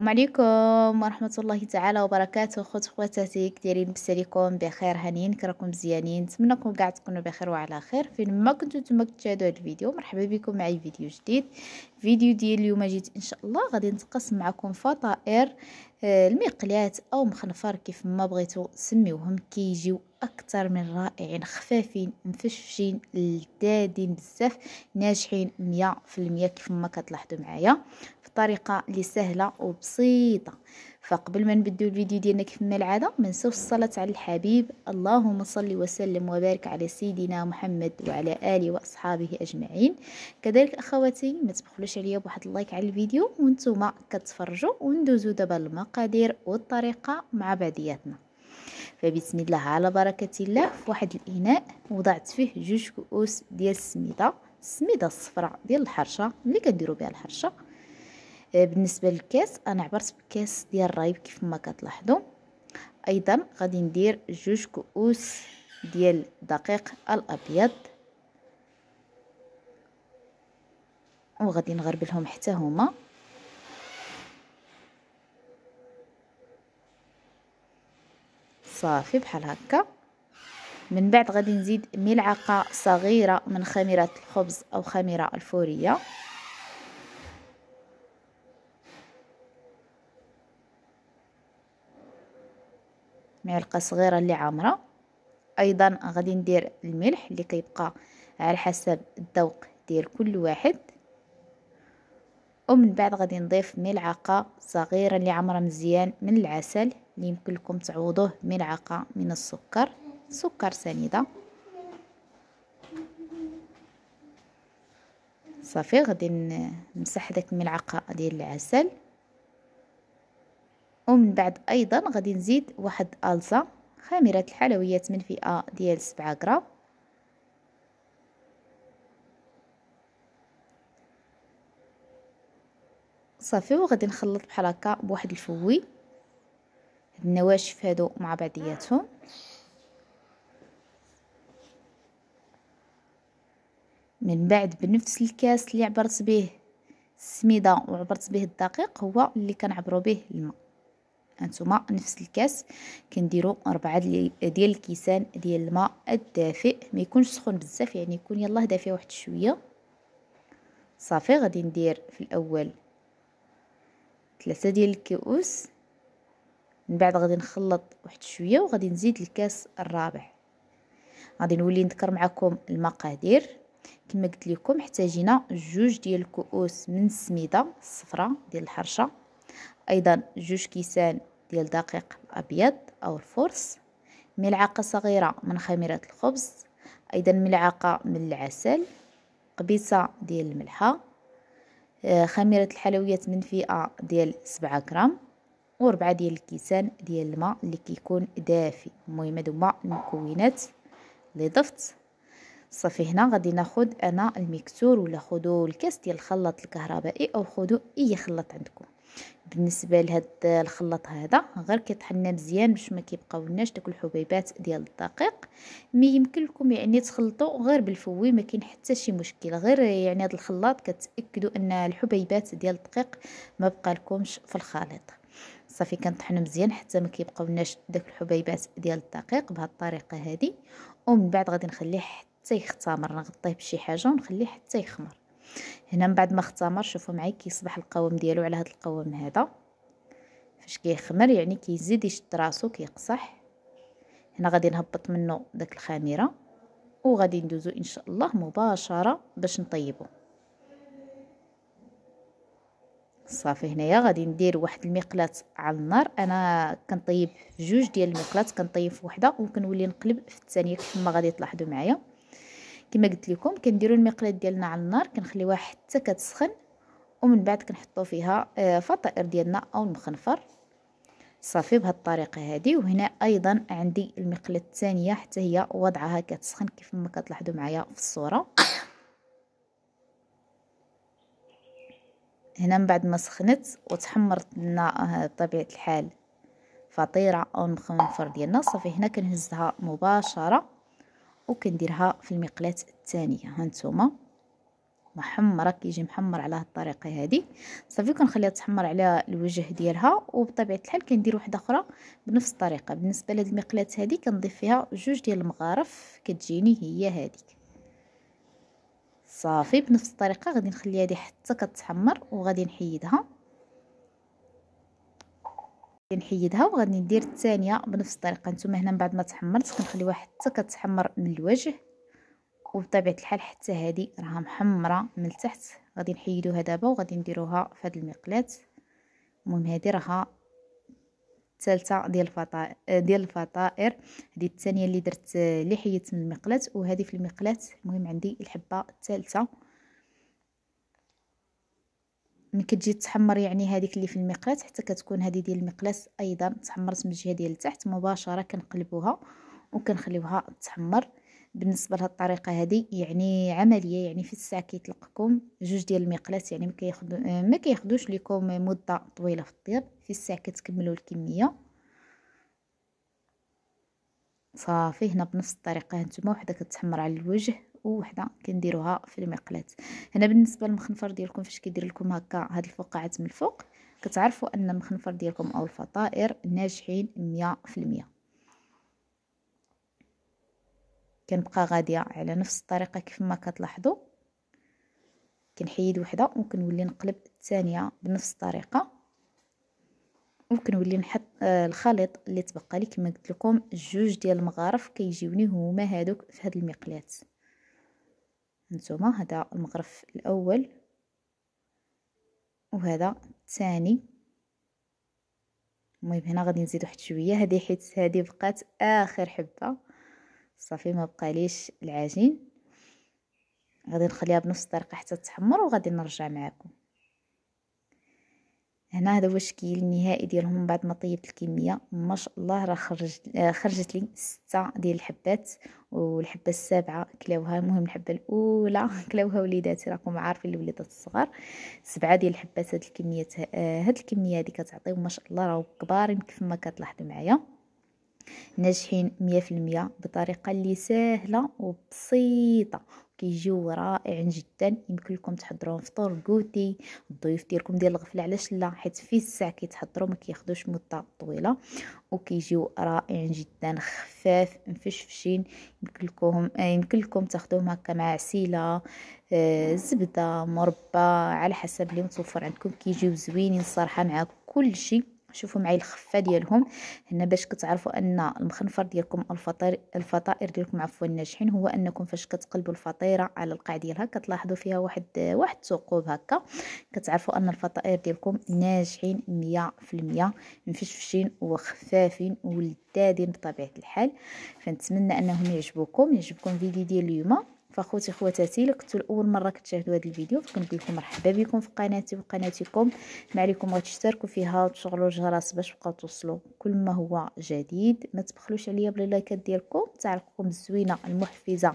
السلام عليكم ورحمة الله تعالى وبركاته خوت خواتاتي كديرين بساليكم بخير هانيين كراكم مزيانين نتمنىكم كاع تكونوا بخير وعلى خير فين ما كنتو تما كتشاهدوا هذا الفيديو مرحبا بكم معي فيديو جديد فيديو ديال اليوم جيت ان شاء الله غادي نتقاسم معكم فطائر آه، المقلات او مخنفر كيف ما بغيتو سميوهم كيجيو أكثر من رائعين خفافين مفشفشين لذادين بزاف ناجحين مية في المية كيف ما كتلاحظوا معايا بطريقه اللي سهله وبسيطه فقبل ما نبداو الفيديو ديالنا كيف ما العاده ما الصلاه على الحبيب اللهم صل وسلم وبارك على سيدنا محمد وعلى اله واصحابه اجمعين كذلك اخواتي ما تبخلوش عليا بواحد اللايك على الفيديو وانتم كتفرجوا وندوزوا دابا المقادير والطريقه مع بعضياتنا فبسم الله على بركة الله في واحد الإناء وضعت فيه جوج كؤوس ديال السميدة السميدة الصفراء ديال الحرشة اللي كنديروا بها الحرشة آه، بالنسبة للكاس أنا عبرت بكاس ديال الرايب كيف ما كتلاحظوا أيضا غادي ندير جوج كؤوس ديال دقيق الأبيض وغادي نغربلهم حتى هما صافي بحال هكا من بعد غادي نزيد ملعقه صغيره من خميره الخبز او خميره الفوريه معلقه صغيره اللي عامره ايضا غادي ندير الملح اللي كيبقى على حسب الذوق ديال كل واحد ومن بعد غادي نضيف ملعقه صغيره اللي عامره مزيان من العسل اللي يمكن لكم تعوضوه ملعقه من السكر سكر سنيده صافي غادي نمسح داك الملعقه ديال العسل ومن بعد ايضا غادي نزيد واحد الزا خميره الحلويات من فئه ديال 7 غرام صافي وغادي نخلط بحال هكا بواحد الفوي النواشف هادو مع بعضياتهم من بعد بنفس الكاس اللي عبرت به السميده وعبرت به الدقيق هو اللي كنعبروا به الماء انتما نفس الكاس كنديروا أربعة ديال الكيسان ديال الماء الدافئ ما يكونش سخون بزاف يعني يكون يلاه دافئ واحد شويه صافي غادي ندير في الاول ثلاثة ديال الكؤوس من بعد غادي نخلط واحد شويه وغادي نزيد الكاس الرابع غادي نولي نذكر معكم المقادير كما قلت لكم احتاجينا جوج ديال الكؤوس من السميده الصفراء ديال الحرشه ايضا جوج كيسان ديال دقيق الابيض او الفرص ملعقه صغيره من خميره الخبز ايضا ملعقه من العسل قبيصه ديال الملحه آه، خميره الحلويات فئه ديال 7 غرام وربعة ديال الكيسان ديال الماء اللي كيكون دافي المهم هادو هما المكونات اللي ضفت صافي هنا غادي ناخد انا الميكسور ولا خدو الكاس ديال الخلاط الكهربائي او خدو اي خلاط عندكم بالنسبه لهاد الخلاط هذا غير كيطحن مزيان باش ما كيبقاولناش داك الحبيبات ديال الدقيق مي يمكن لكم يعني تخلطوا غير بالفوي ما كاين حتى شي مشكل غير يعني هاد الخلاط كتاكدوا ان الحبيبات ديال الدقيق ما بقالكمش في الخليط صافي كنطحنو مزيان حتى ما كيبقاولناش داك الحبيبات ديال الدقيق بهاد الطريقه هذه ومن بعد غادي نخليه حتى يختمر نغطيه بشي حاجه ونخليه حتى يخمر هنا من بعد ما اختمر شوفوا معايا كيصبح القوام ديالو على هاد القوام هذا فاش كيخمر يعني كيزيد يشد راسو كيقصح هنا غادي نهبط منه داك الخميره وغادي ندوزو ان شاء الله مباشره باش نطيبو صافي هنايا غادي ندير واحد المقلات على النار انا كنطيب جوج ديال المقلات كنطيب في وحده وكنولي نقلب في الثانيه كما غادي تلاحظوا معايا كما قلت لكم كنديروا المقلات ديالنا على النار كنخليوها حتى كتسخن ومن بعد كنحطوا فيها آه، فطائر ديالنا او المخنفر صافي بهذه الطريقه هذه وهنا ايضا عندي المقله الثانيه حتى هي وضعها كتسخن كيف ما كتلاحظوا معايا في الصوره هنا من بعد ما سخنت وتحمرت لنا بطبيعه آه، الحال فطيره او المخنفر ديالنا صافي هنا كنهزها مباشره وكنديرها في المقلاة الثانيه هانتوما محمره كيجي محمر على هاد الطريقه هذه صافي كنخليها تحمر على الوجه ديالها وبطبيعه الحال كندير واحده اخرى بنفس الطريقه بالنسبه لهاد المقلاه هذه كنضيف فيها جوج ديال المغارف كتجيني هي هذيك صافي بنفس الطريقه غادي نخليها هذه حتى كتحمر وغادي نحيدها نحيدها وغادي ندير الثانيه بنفس الطريقه نتوما هنا من بعد ما تحمرت كنخليوها حتى كتحمر من الوجه وبطبيعه الحال حتى هذه راها محمره من التحت غادي نحيدوها دابا وغادي نديروها في هذه المقلاه المهم هذه راها الثالثه ديال الفطائر ديال الفطائر هذه الثانيه اللي درت اللي حيدت من المقلات وهذه في المقلات المهم عندي الحبه الثالثه ملي كتجي تحمر يعني هذيك اللي في المقلات حتى كتكون هذه ديال المقلات ايضا تحمرت من الجهه ديال التحت مباشره كنقلبوها وكنخليوها تحمر بالنسبه الطريقة هذه يعني عمليه يعني في الساعه كيطلقكم جوج ديال المقلات يعني ما كياخذو ما كياخذوش لكم مده طويله في الطياب في الساعه كتكملوا الكميه صافي هنا بنفس الطريقه هانتوما وحده كتحمر على الوجه وحده كنديروها في المقلات هنا بالنسبه للمخنفر ديالكم فاش كيدير لكم هكا هاد الفقاعات من الفوق كتعرفوا ان المخنفر ديالكم او الفطائر ناجحين 100% كنبقى غاديه على نفس الطريقه كيف ما كتلاحظوا كنحيد وحده وكنولي نقلب الثانيه بنفس الطريقه وكنولي نحط آه، الخليط اللي تبقى لي كما قلت لكم جوج ديال المغارف كيجيوني هما هادوك في هاد المقلاة نتوما هذا المغرف الاول وهذا الثاني المهم هنا غادي نزيد واحد شويه هذه حيت هذه بقات اخر حبه صافي ما بقاليش العجين غادي نخليها بنفس الطريقه حتى تحمر وغادي نرجع معكم هنا هذا هو الشكل النهائي ديالهم بعد ما طيبت الكميه ما شاء الله راه خرج آه، خرجت لي ستة ديال الحبات والحبه السابعه كلاوها المهم الحبه الاولى كلاوها وليداتي راكم عارفين الوليدات الصغار سبعه ديال الحبات هاد الكميه آه، هاد الكميه هادي كتعطيهم ما شاء الله راهو كبارين كيف ما كتلاحظوا معايا ناجحين مية بطريقة اللي سهلة وبسيطة كيجيو رائعين جدا يمكن لكم تحضروهم فطور كوتي الضيوف ديالكم ديال الغفله علاش لا حيت في الساعه كيتحضروا ما كياخذوش مده طويله وكيجيو رائعين جدا خفاف مفشفشين يمكن لكم آه، يمكن لكم تاخذوهم هكا مع عسيله آه زبده مربى على حسب اللي متوفر عندكم كيجيو زوينين صراحه مع كل شيء شوفوا معايا الخفه ديالهم هنا باش كتعرفوا ان المخنفر ديالكم الفطير الفطائر ديالكم عفوا ناجحين هو انكم فاش كتقلبوا الفطيره على القاع ديالها كتلاحظوا فيها واحد واحد ثقوب هكا كتعرفوا ان الفطائر ديالكم ناجحين 100% مفشفشين وخفافين ولذاذين بطبيعه الحال فنتمنى انهم يعجبوكم يعجبكم فيديو ديال اليوم فاخوتي خواتاتي الا كنتو الاول مره كتشاهدوا هذا الفيديو فكنقول لكم مرحبا بكم في قناتي وقناتكم ما عليكم غتشتركوا فيها وتشغلوا الجرس باش تبقاو توصلوا كل ما هو جديد ما تبخلوش عليا باللايكات ديالكم تعلقكم الزوينه المحفزه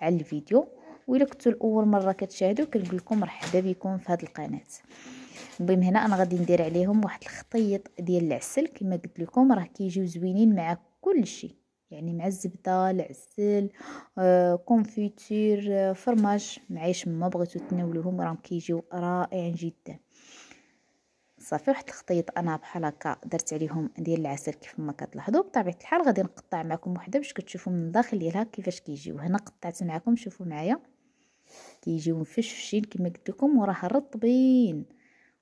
على الفيديو وإلا كنتو الاول مره كتشاهدوا كنقول لكم مرحبا بكم في هذه القناه المهم هنا انا غادي ندير عليهم واحد الخطيط ديال العسل كما قلت لكم راه كيجيو زوينين مع كلشي يعني مع الزبدة العسل آه، كونفيتير آه، فرماج معيش ما بغيتو تناولوهم راهم كيجيو رائعين جدا صافي واحد الخطيط انا بحال هكا درت عليهم ديال العسل كيف ما كتلاحظوا بطبيعه الحال غادي نقطع معكم وحده باش كتشوفوا من الداخل ديالها كيفاش كيجيو هنا قطعت معكم شوفوا معايا كيجيو مفشفشين كما قلت لكم وراه رطبين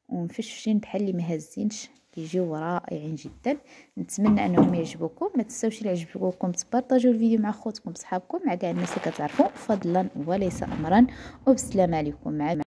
ومفشفشين بحال اللي ما هزينش كيجيو رائعين جدا نتمنى انهم يعجبوكم ما تنساوش اللي عجبكم تبارطاجيو الفيديو مع خوتكم صحابكم مع كاع الناس اللي كتعرفوا فضلا وليس امرا وبالسلامه عليكم مع